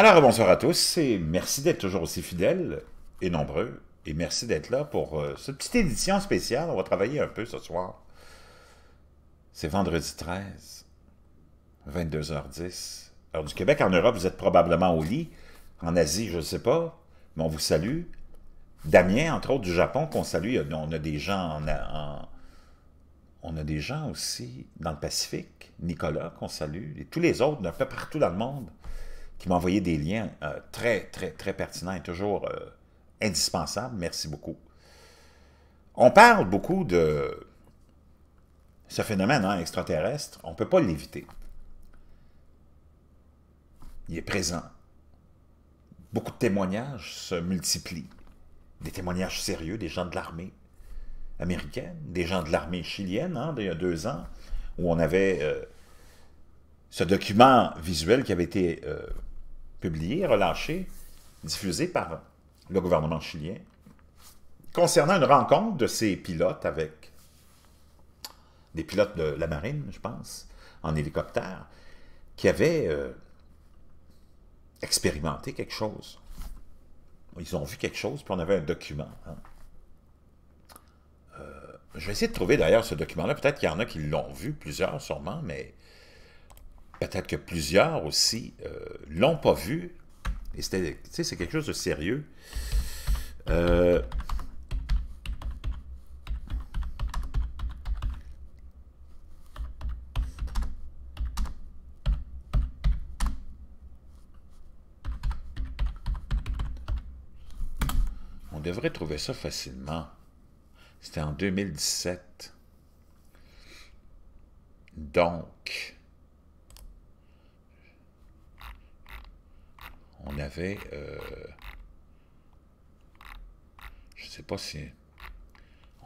Alors, bonsoir à tous et merci d'être toujours aussi fidèles et nombreux. Et merci d'être là pour euh, cette petite édition spéciale. On va travailler un peu ce soir. C'est vendredi 13, 22h10. Alors, du Québec en Europe, vous êtes probablement au lit. En Asie, je ne sais pas, mais on vous salue. Damien, entre autres, du Japon, qu'on salue. On a des gens en, on a des gens aussi dans le Pacifique, Nicolas, qu'on salue, et tous les autres d'un peu partout dans le monde qui m'a envoyé des liens euh, très, très, très pertinents et toujours euh, indispensables. Merci beaucoup. On parle beaucoup de ce phénomène hein, extraterrestre. On ne peut pas l'éviter. Il est présent. Beaucoup de témoignages se multiplient. Des témoignages sérieux, des gens de l'armée américaine, des gens de l'armée chilienne, hein, il y a deux ans, où on avait... Euh, ce document visuel qui avait été publié, relâché, diffusé par le gouvernement chilien, concernant une rencontre de ces pilotes avec des pilotes de la marine, je pense, en hélicoptère, qui avaient euh, expérimenté quelque chose. Ils ont vu quelque chose, puis on avait un document. Hein. Euh, je vais essayer de trouver d'ailleurs ce document-là. Peut-être qu'il y en a qui l'ont vu, plusieurs sûrement, mais peut-être que plusieurs aussi euh, l'ont pas vu. Et c'était, c'est quelque chose de sérieux. Euh, on devrait trouver ça facilement. C'était en 2017. Donc... on avait... je euh, je sais pas si...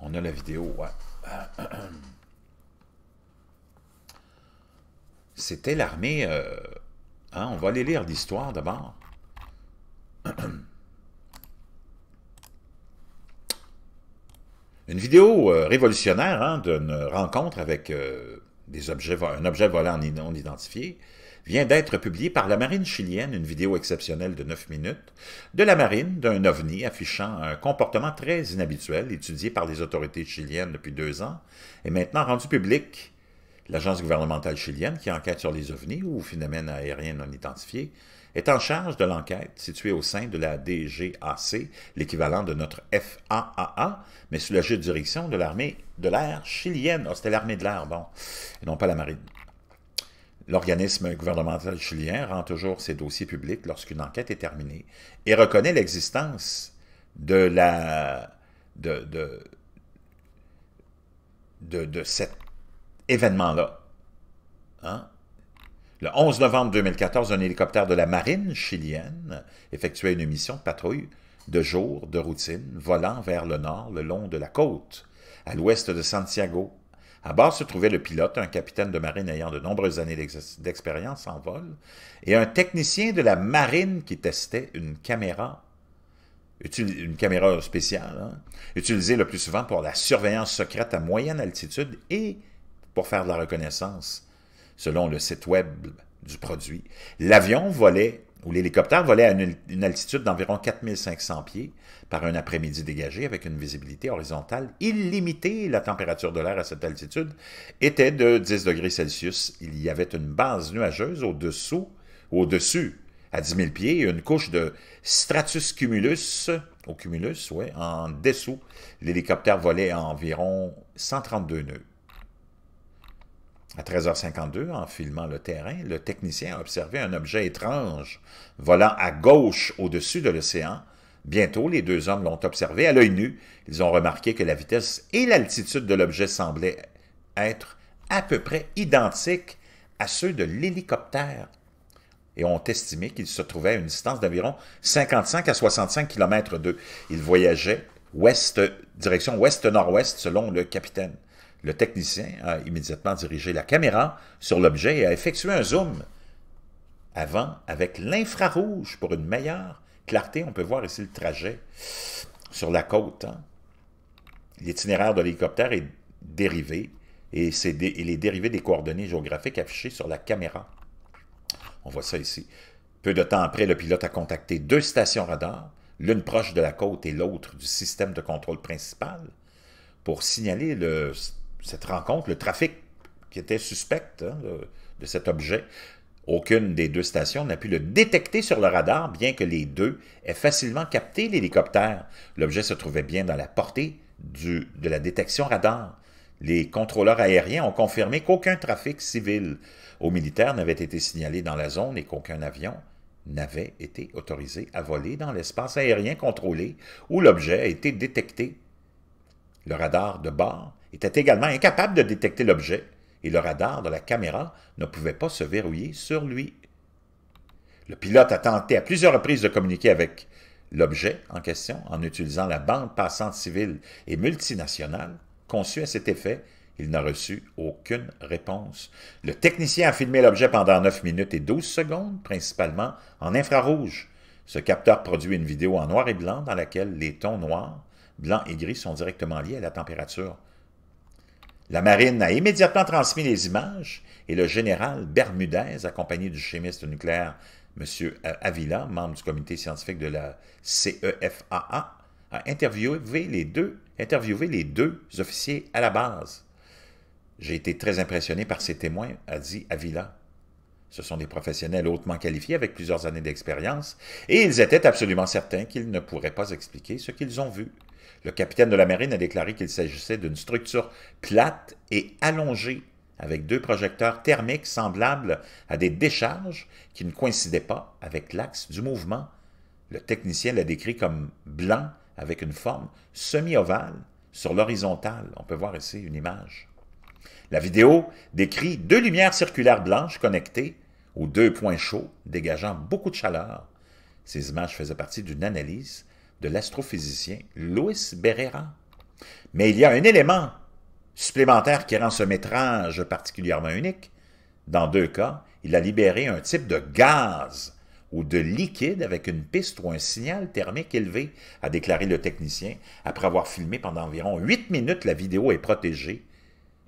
On a la vidéo, ouais. C'était l'armée... Euh, hein, on va aller lire l'histoire d'abord. Une vidéo euh, révolutionnaire hein, d'une rencontre avec des objets, un objet volant non identifié vient d'être publié par la marine chilienne, une vidéo exceptionnelle de 9 minutes, de la marine d'un ovni affichant un comportement très inhabituel, étudié par les autorités chiliennes depuis deux ans, et maintenant rendu public. L'agence gouvernementale chilienne qui enquête sur les ovnis ou phénomènes aériens non identifiés est en charge de l'enquête située au sein de la DGAC, l'équivalent de notre FAAA, mais sous la juridiction de l'armée de l'air chilienne. Ah, c'était l'armée de l'air, bon, et non pas la marine. L'organisme gouvernemental chilien rend toujours ses dossiers publics lorsqu'une enquête est terminée et reconnaît l'existence de la cet événement-là. Hein? Le 11 novembre 2014, un hélicoptère de la marine chilienne effectuait une mission de patrouille de jour de routine volant vers le nord le long de la côte, à l'ouest de Santiago, à bord se trouvait le pilote, un capitaine de marine ayant de nombreuses années d'expérience en vol, et un technicien de la marine qui testait une caméra, une caméra spéciale, hein, utilisée le plus souvent pour la surveillance secrète à moyenne altitude et pour faire de la reconnaissance, selon le site web du produit. L'avion volait où l'hélicoptère volait à une, altitude d'environ 4500 pieds par un après-midi dégagé avec une visibilité horizontale illimitée. La température de l'air à cette altitude était de 10 degrés Celsius. Il y avait une base nuageuse au-dessous, au-dessus, à 10 000 pieds, une couche de stratus cumulus, au cumulus, ouais, en dessous. L'hélicoptère volait à environ 132 nœuds. À 13h52, en filmant le terrain, le technicien a observé un objet étrange volant à gauche au-dessus de l'océan. Bientôt, les deux hommes l'ont observé à l'œil nu. Ils ont remarqué que la vitesse et l'altitude de l'objet semblaient être à peu près identiques à ceux de l'hélicoptère et ont estimé qu'il se trouvait à une distance d'environ 55 à 65 km d'eux. Il voyageait direction ouest-nord-ouest selon le capitaine. Le technicien a immédiatement dirigé la caméra sur l'objet et a effectué un zoom. Avant, avec l'infrarouge pour une meilleure clarté, on peut voir ici le trajet sur la côte. Hein. L'itinéraire de l'hélicoptère est dérivé et c'est il est des coordonnées géographiques affichées sur la caméra. On voit ça ici. Peu de temps après, le pilote a contacté deux stations radars, l'une proche de la côte et l'autre du système de contrôle principal, pour signaler le cette rencontre, le trafic qui était suspect hein, de, cet objet, aucune des deux stations n'a pu le détecter sur le radar, bien que les deux aient facilement capté l'hélicoptère. L'objet se trouvait bien dans la portée du, de la détection radar. Les contrôleurs aériens ont confirmé qu'aucun trafic civil ou militaire n'avait été signalé dans la zone et qu'aucun avion n'avait été autorisé à voler dans l'espace aérien contrôlé où l'objet a été détecté. Le radar de bord était également incapable de détecter l'objet et le radar de la caméra ne pouvait pas se verrouiller sur lui. Le pilote a tenté à plusieurs reprises de communiquer avec l'objet en question en utilisant la bande passante civile et multinationale conçue à cet effet. Il n'a reçu aucune réponse. Le technicien a filmé l'objet pendant 9 minutes et 12 secondes, principalement en infrarouge. Ce capteur produit une vidéo en noir et blanc dans laquelle les tons noirs, blancs et gris sont directement liés à la température. La marine a immédiatement transmis les images et le général Bermudez, accompagné du chimiste nucléaire M. Avila, membre du comité scientifique de la CEFAA, a interviewé les deux, interviewé les deux officiers à la base. J'ai été très impressionné par ces témoins, a dit Avila. Ce sont des professionnels hautement qualifiés avec plusieurs années d'expérience, et ils étaient absolument certains qu'ils ne pourraient pas expliquer ce qu'ils ont vu. Le capitaine de la marine a déclaré qu'il s'agissait d'une structure plate et allongée avec deux projecteurs thermiques semblables à des décharges qui ne coïncidaient pas avec l'axe du mouvement. Le technicien l'a décrit comme blanc avec une forme semi-ovale sur l'horizontale. On peut voir ici une image. La vidéo décrit deux lumières circulaires blanches connectées aux deux points chauds, dégageant beaucoup de chaleur. Ces images faisaient partie d'une analyse de l'astrophysicien Luis Berrera. Mais il y a un élément supplémentaire qui rend ce métrage particulièrement unique. Dans deux cas, il a libéré un type de gaz ou de liquide avec une piste ou un signal thermique élevé, a déclaré le technicien, après avoir filmé pendant environ 8 minutes la vidéo est protégée,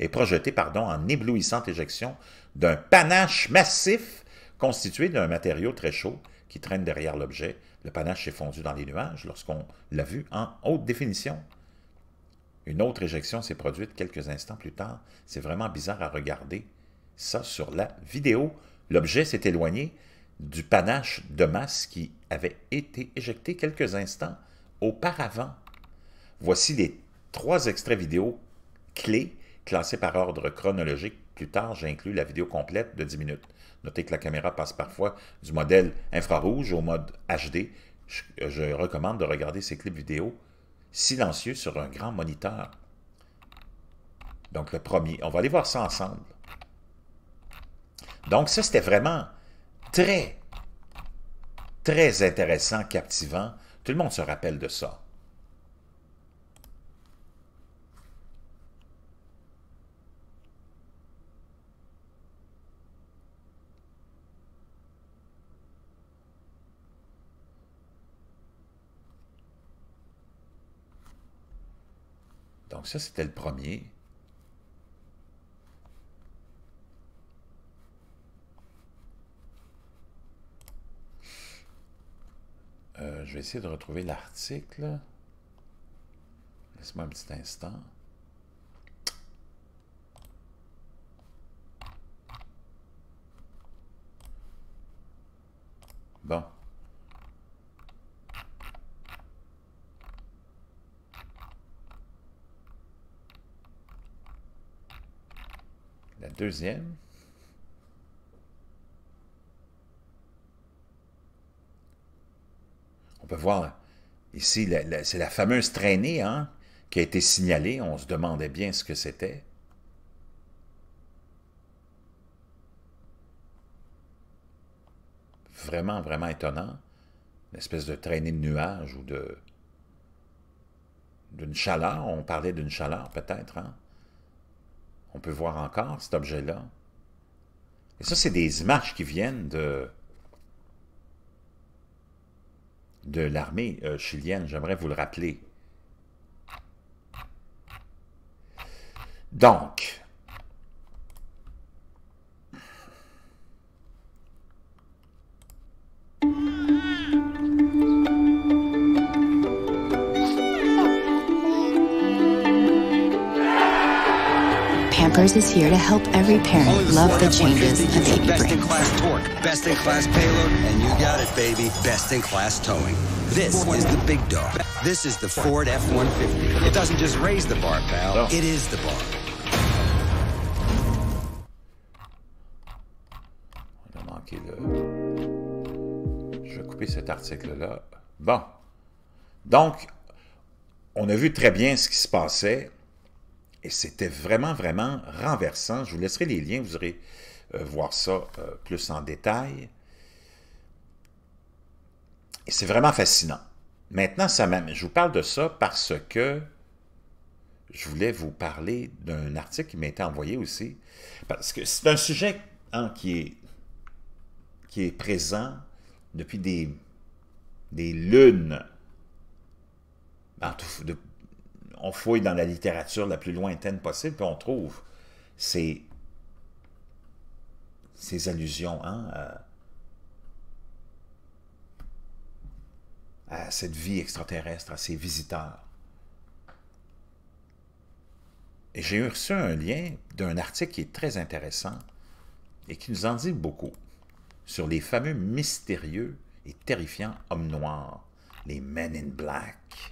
et projetée pardon, en éblouissante éjection d'un panache massif constitué d'un matériau très chaud qui traîne derrière l'objet, le panache s'est fondu dans les nuages lorsqu'on l'a vu en haute définition. Une autre éjection s'est produite quelques instants plus tard. C'est vraiment bizarre à regarder ça sur la vidéo. L'objet s'est éloigné du panache de masse qui avait été éjecté quelques instants auparavant. Voici les trois extraits vidéo clés classés par ordre chronologique. Plus tard, j'ai inclus la vidéo complète de 10 minutes. Notez que la caméra passe parfois du modèle infrarouge au mode HD. Je, recommande de regarder ces clips vidéo silencieux sur un grand moniteur. Donc le premier, on va aller voir ça ensemble. Donc ça, c'était vraiment très, très intéressant, captivant. Tout le monde se rappelle de ça. Donc ça, c'était le premier. Euh, je vais essayer de retrouver l'article. Laisse-moi un petit instant. Bon. deuxième. On peut voir ici, c'est la fameuse traînée hein, qui a été signalée. On se demandait bien ce que c'était. Vraiment, vraiment étonnant. Une espèce de traînée de nuages ou de d'une chaleur. On parlait d'une chaleur peut-être. Hein? on peut voir encore cet objet-là. Et ça, c'est des images qui viennent de, de l'armée euh, chilienne, j'aimerais vous le rappeler. Donc, Helpers is here to help every parent love the changes a baby best brings. Best in class torque, best in class payload, and you got it, baby, best in class towing. This is the big dog. This is the Ford F-150. It doesn't just raise the bar, pal. It is the bar. On a manqué de... Je vais couper cet article-là. Bon. Donc, on a vu très bien ce qui se passait. Et c'était vraiment, vraiment renversant. Je vous laisserai les liens, vous irez euh, voir ça euh, plus en détail. Et c'est vraiment fascinant. Maintenant, ça je vous parle de ça parce que je voulais vous parler d'un article qui m'a été envoyé aussi. Parce que c'est un sujet hein, qui, est, présent depuis des, des lunes, on fouille dans la littérature la plus lointaine possible, puis on trouve ces, allusions hein, à, cette vie extraterrestre, à ces visiteurs. Et j'ai reçu un lien d'un article qui est très intéressant et qui nous en dit beaucoup sur les fameux mystérieux et terrifiants hommes noirs, les Men in Black.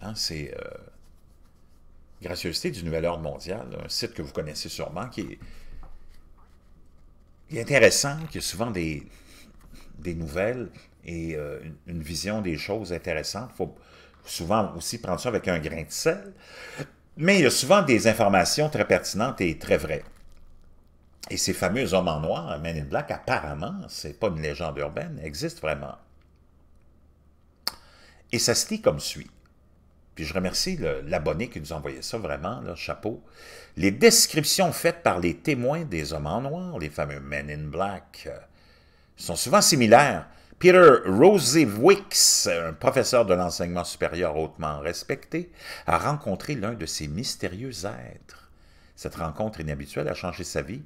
Hein, c'est euh, du Nouvel Ordre Mondial, un site que vous connaissez sûrement, qui est, intéressant, qui a souvent des, des nouvelles et euh, une, vision des choses intéressantes. Il faut souvent aussi prendre ça avec un grain de sel. Mais il y a souvent des informations très pertinentes et très vraies. Et ces fameux hommes en noir, Men in Black, apparemment, c'est pas une légende urbaine, existent vraiment. Et ça se dit comme suit puis je remercie l'abonné qui nous envoyait ça, vraiment, là, chapeau. Les descriptions faites par les témoins des hommes en noir, les fameux Men in Black, euh, sont souvent similaires. Peter Wicks, un professeur de l'enseignement supérieur hautement respecté, a rencontré l'un de ces mystérieux êtres. Cette rencontre inhabituelle a changé sa vie.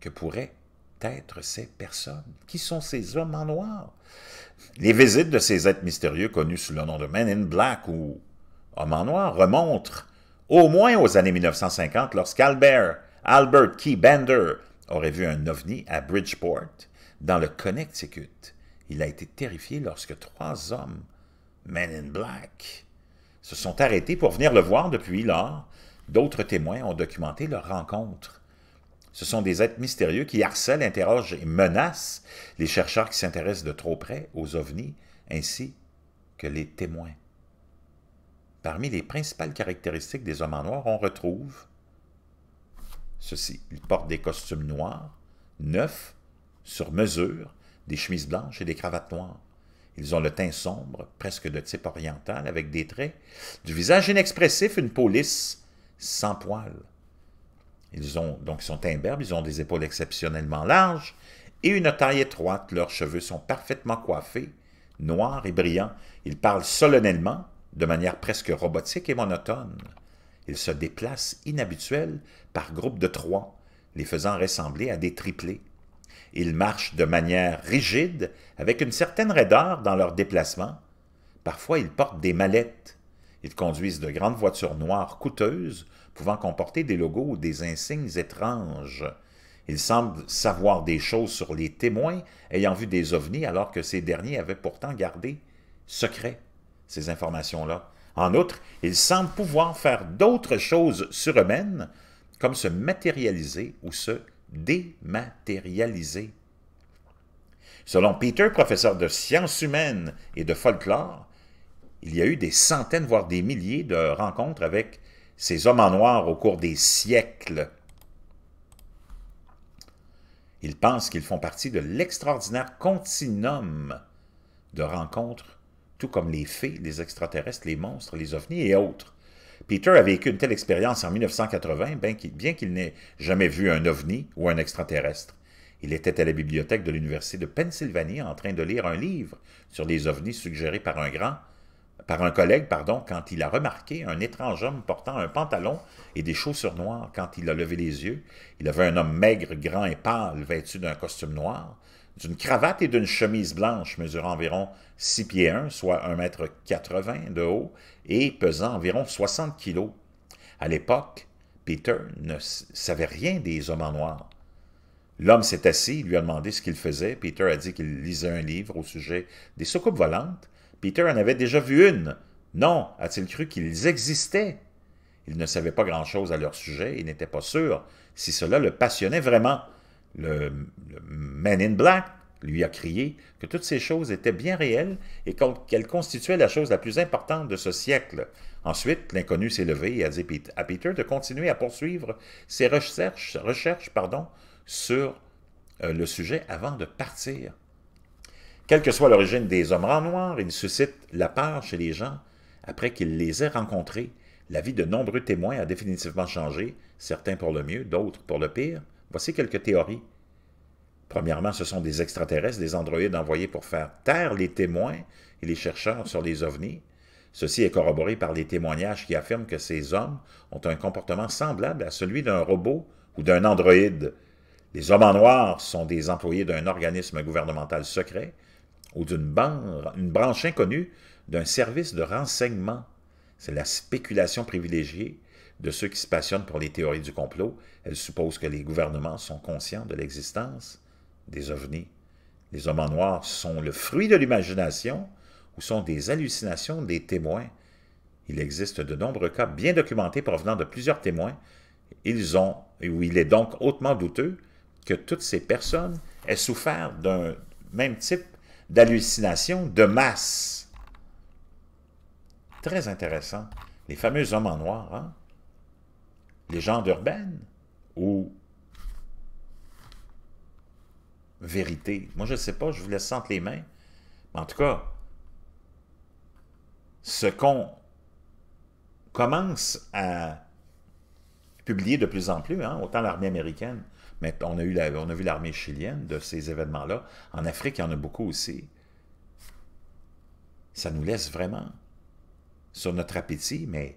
Que pourraient être ces personnes? Qui sont ces hommes en noir? Les visites de ces êtres mystérieux connus sous le nom de Men in Black ou homme en noir, remonte au moins aux années 1950 lorsqu'Albert Albert Key Bender aurait vu un ovni à Bridgeport, dans le Connecticut. Il a été terrifié lorsque trois hommes, Men in Black, se sont arrêtés pour venir le voir depuis lors. D'autres témoins ont documenté leur rencontre. Ce sont des êtres mystérieux qui harcèlent, interrogent et menacent les chercheurs qui s'intéressent de trop près aux ovnis ainsi que les témoins. Parmi les principales caractéristiques des hommes en noir, on retrouve ceci. Ils portent des costumes noirs, neufs, sur mesure, des chemises blanches et des cravates noires. Ils ont le teint sombre, presque de type oriental, avec des traits, du visage inexpressif, une peau lisse, sans poils. Ils ont donc sont imberbes, ils ont des épaules exceptionnellement larges et une taille étroite. Leurs cheveux sont parfaitement coiffés, noirs et brillants. Ils parlent solennellement de manière presque robotique et monotone. Ils se déplacent inhabituels par groupes de trois, les faisant ressembler à des triplés. Ils marchent de manière rigide, avec une certaine raideur dans leur déplacement. Parfois, ils portent des mallettes. Ils conduisent de grandes voitures noires coûteuses, pouvant comporter des logos ou des insignes étranges. Ils semblent savoir des choses sur les témoins ayant vu des ovnis alors que ces derniers avaient pourtant gardé secret ces informations-là. En outre, ils semblent pouvoir faire d'autres choses surhumaines, comme se matérialiser ou se dématérialiser. Selon Peter, professeur de sciences humaines et de folklore, il y a eu des centaines, voire des milliers de rencontres avec ces hommes en noir au cours des siècles. Ils pensent qu'ils font partie de l'extraordinaire continuum de rencontres tout comme les fées, les extraterrestres, les monstres, les ovnis et autres. Peter a vécu une telle expérience en 1980, ben bien qu'il n'ait jamais vu un ovni ou un extraterrestre. Il était à la bibliothèque de l'Université de Pennsylvanie en train de lire un livre sur les ovnis suggéré par un grand, par un collègue, pardon, quand il a remarqué un étrange homme portant un pantalon et des chaussures noires quand il a levé les yeux. Il avait un homme maigre, grand et pâle, vêtu d'un costume noir d'une cravate et d'une chemise blanche mesurant environ 6 pieds 1, soit 1,80 m de haut, et pesant environ 60 kg. À l'époque, Peter ne savait rien des hommes en noir. L'homme s'est assis, lui a demandé ce qu'il faisait. Peter a dit qu'il lisait un livre au sujet des soucoupes volantes. Peter en avait déjà vu une. Non, a-t-il cru qu'ils existaient? Il ne savait pas grand-chose à leur sujet et n'était pas sûr si cela le passionnait vraiment le, Man in Black lui a crié que toutes ces choses étaient bien réelles et qu'elles constituaient la chose la plus importante de ce siècle. Ensuite, l'inconnu s'est levé et a dit à Peter de continuer à poursuivre ses recherches, sur euh, le sujet avant de partir. Quelle que soit l'origine des hommes en noir, il suscite la peur chez les gens après qu'ils les aient rencontrés. La vie de nombreux témoins a définitivement changé, certains pour le mieux, d'autres pour le pire. Voici quelques théories. Premièrement, ce sont des extraterrestres, des androïdes envoyés pour faire taire les témoins et les chercheurs sur les ovnis. Ceci est corroboré par les témoignages qui affirment que ces hommes ont un comportement semblable à celui d'un robot ou d'un androïde. Les hommes en noir sont des employés d'un organisme gouvernemental secret ou d'une branche inconnue d'un service de renseignement c'est la spéculation privilégiée de ceux qui se passionnent pour les théories du complot. Elle suppose que les gouvernements sont conscients de l'existence des ovnis. Les hommes en noir sont le fruit de l'imagination ou sont des hallucinations des témoins. Il existe de nombreux cas bien documentés provenant de plusieurs témoins. Ils ont, il est donc hautement douteux que toutes ces personnes aient souffert d'un même type d'hallucination de masse très intéressant. Les fameux hommes en noir, hein? gens urbaine ou vérité? Moi, je ne sais pas, je vous laisse sentir les mains. en tout cas, ce qu'on commence à publier de plus en plus, hein, autant l'armée américaine, mais on a, eu on a vu l'armée chilienne de ces événements-là. En Afrique, il y en a beaucoup aussi. Ça nous laisse vraiment sur notre appétit, mais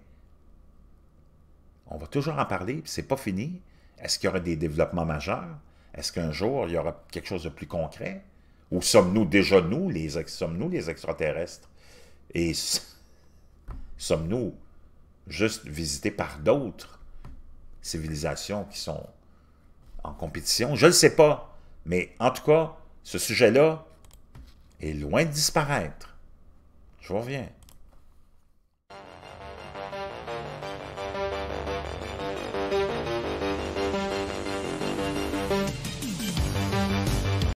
on va toujours en parler, c'est pas fini. Est-ce qu'il y aura des développements majeurs? Est-ce qu'un jour, il y aura quelque chose de plus concret? Ou sommes-nous déjà nous, les sommes-nous les extraterrestres? Et sommes-nous juste visités par d'autres civilisations qui sont en compétition? Je ne sais pas, mais en tout cas, ce sujet-là est loin de disparaître. Je reviens.